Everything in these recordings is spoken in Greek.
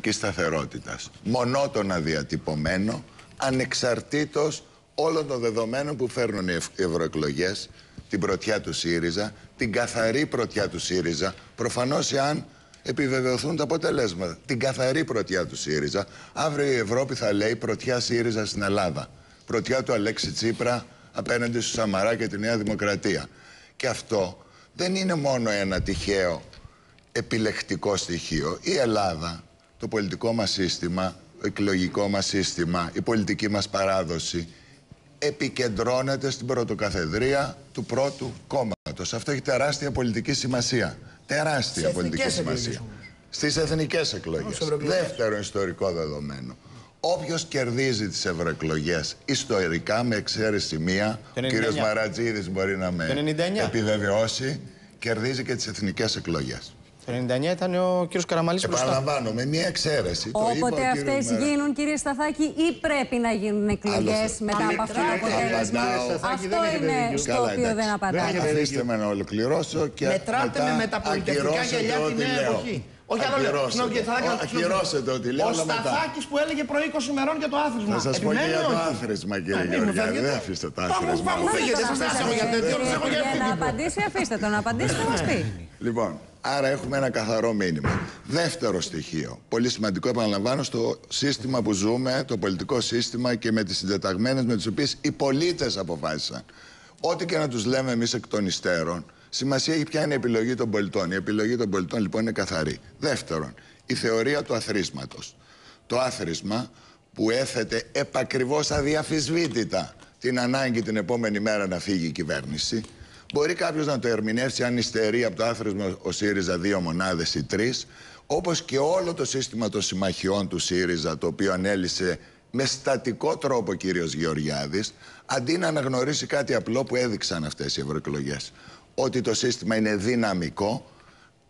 πολιτικής σταθερότητας. Μονότονα διατυπωμένο, ανεξαρτήτως όλων των δεδομένων που φέρνουν οι ευρωεκλογές, την πρωτιά του ΣΥΡΙΖΑ, την καθαρή πρωτιά του ΣΥΡΙΖΑ, προφανώς εάν επιβεβαιωθούν τα αποτελέσματα. Την καθαρή πρωτιά του ΣΥΡΙΖΑ. Αύριο η Ευρώπη θα λέει πρωτιά ΣΥΡΙΖΑ στην Ελλάδα. Πρωτιά του Αλέξη Τσίπρα απέναντι στους Σαμαρά και τη Νέα Δημοκρατία. Και αυτό δεν είναι μόνο ένα τυχαίο επιλεκτικό στοιχείο. Η Ελλάδα το πολιτικό μας σύστημα, το εκλογικό μας σύστημα, η πολιτική μας παράδοση επικεντρώνεται στην πρωτοκαθεδρία του πρώτου κόμματος. Αυτό έχει τεράστια πολιτική σημασία. Τεράστια πολιτική σημασία. Στις εθνικές εκλογές. Δεύτερο ιστορικό δεδομένο. Όποιος κερδίζει τις ευρωεκλογές ιστορικά, με εξαίρεση μία, ο κύριο Μαρατζίδης μπορεί να με επιβεβαιώσει, κερδίζει και τις εθνικές εκλογές. Το 99 ήταν ο κύριος Καραμαλής Επαναλαμβάνω, με μία εξαίρεση. Όποτε αυτέ γίνουν, κύριε Σταθάκη, ή πρέπει να γίνουν εκλογές μετά από αυτό το αποτέλεσμα. Αυτό είναι στο οποίο δεν απαντάει. Αφήστε με να ολοκληρώσω και. Μετράτε με τα πολιτικά γελιά τη νέα εποχή. Όχι άλλο Ακυρώσετε ό,τι λέω. Ο Σταθάκης που έλεγε προ 20 ημερών για το άθροισμα. Θα σας πω και για το άθροισμα, κύριε Γεωργιά. Δεν αφήστε το άθροισμα. Δεν αφήστε το άθροισμα. για να απαντήσει, αφήστε το. Να απαντήσει, θα μας πει. Λοιπόν, Άρα έχουμε ένα καθαρό μήνυμα. Δεύτερο στοιχείο, πολύ σημαντικό επαναλαμβάνω στο σύστημα που ζούμε, το πολιτικό σύστημα και με τις συντεταγμένες με τις οποίες οι πολίτες αποφάσισαν. Ό,τι και να τους λέμε εμείς εκ των υστέρων, σημασία έχει ποια είναι η επιλογή των πολιτών. Η επιλογή των πολιτών λοιπόν είναι καθαρή. Δεύτερον, η θεωρία του αθρίσματος. Το άθροισμα που έθετε επακριβώς αδιαφυσβήτητα την ανάγκη την επόμενη μέρα να φύγει η κυβέρνηση, Μπορεί κάποιος να το ερμηνεύσει αν υστερεί από το άθροισμα ο ΣΥΡΙΖΑ δύο μονάδες ή τρεις, όπως και όλο το σύστημα των συμμαχιών του ΣΥΡΙΖΑ, το οποίο ανέλησε με στατικό τρόπο ο κύριος Γεωργιάδης, αντί να αναγνωρίσει κάτι απλό που έδειξαν αυτές οι ευρωεκλογές. Ότι το σύστημα είναι δυναμικό,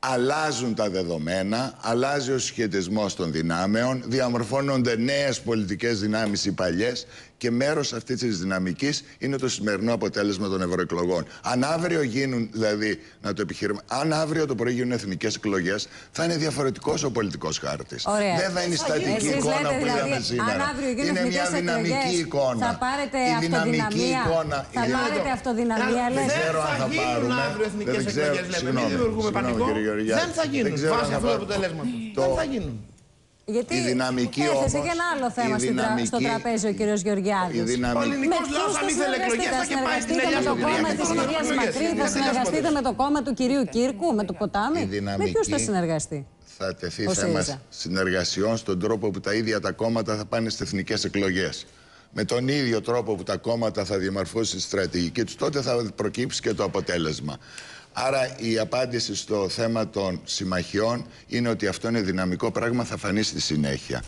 αλλάζουν τα δεδομένα, αλλάζει ο σχετισμός των δυνάμεων, διαμορφώνονται νέες πολιτικές δυνάμεις ή παλιές και μέρος αυτής της δυναμικής είναι το σημερινό αποτέλεσμα των ευρωεκλογών. Αν αύριο γίνουν, δηλαδή, να το αν αύριο το πρωί γίνουν εθνικές εκλογές, θα είναι διαφορετικός ο πολιτικός χάρτης. Δεν θα είναι η στατική εικόνα λέτε, που δηλαδή, είδαμε σήμερα. είναι μια δυναμική εκλογές, εικόνα. Θα πάρετε η δυναμική εικόνα. Θα πάρετε αυτοδυναμία, Δεν ξέρω αν θα πάρουμε. Δεν ξέρω, πανικό. Γεωργιά. Δεν θα γίνουν. Βάσει αυτού του αποτελέσματο. Δεν θα γίνουν. Γιατί η δυναμική όμως, και ένα άλλο θέμα δυναμική, στο τραπέζι ο κύριος Γεωργιάδης. Ο ελληνικός λαός αν ήθελε εκλογές θα και πάει στην Ελιά το κόμμα της κυρίας Μακρύ, θα συνεργαστείτε με το κόμμα του κυρίου Κύρκου, με το ποτάμι. Με θα συνεργαστεί. Θα τεθεί θέμα συνεργασιών στον τρόπο που τα ίδια τα κόμματα θα πάνε στις εθνικές εκλογές. Με τον ίδιο τρόπο που τα κόμματα θα διαμορφώσουν τη στρατηγική τους, τότε θα προκύψει και το αποτέλεσμα. Άρα η απάντηση στο θέμα των συμμαχιών είναι ότι αυτό είναι δυναμικό πράγμα, θα φανεί στη συνέχεια.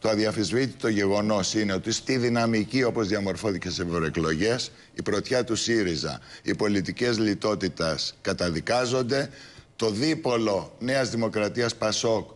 Το αδιαφυσβήτητο γεγονός είναι ότι στη δυναμική όπως διαμορφώθηκε σε ευρωεκλογές, η πρωτιά του ΣΥΡΙΖΑ, οι πολιτικές λιτότητας καταδικάζονται, το δίπολο Νέας Δημοκρατίας Πασόκ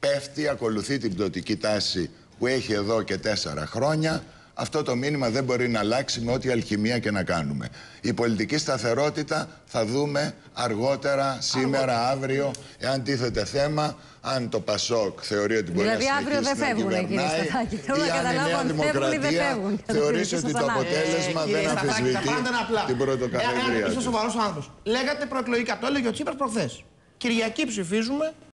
πέφτει, ακολουθεί την πτωτική τάση που έχει εδώ και τέσσερα χρόνια. Αυτό το μήνυμα δεν μπορεί να αλλάξει με ό,τι αλχημία και να κάνουμε. Η πολιτική σταθερότητα θα δούμε αργότερα, σήμερα, αύριο, εάν τίθεται θέμα, αν το Πασόκ θεωρεί ότι μπορεί δηλαδή, να συνεχίσει αύριο δεν φεύγουν, κυβερνάει, κύριε Θέλω να καταλάβω αν φεύγουν ή δεν φεύγουν. Θεωρήσει ότι το αποτέλεσμα ε, δεν αμφισβητεί την ε, να Είστε σοβαρός άνθρωπος. Λέγατε προεκλογικά, το έλεγε ο Τσίπρας προχθές. Κυριακή ψηφίζουμε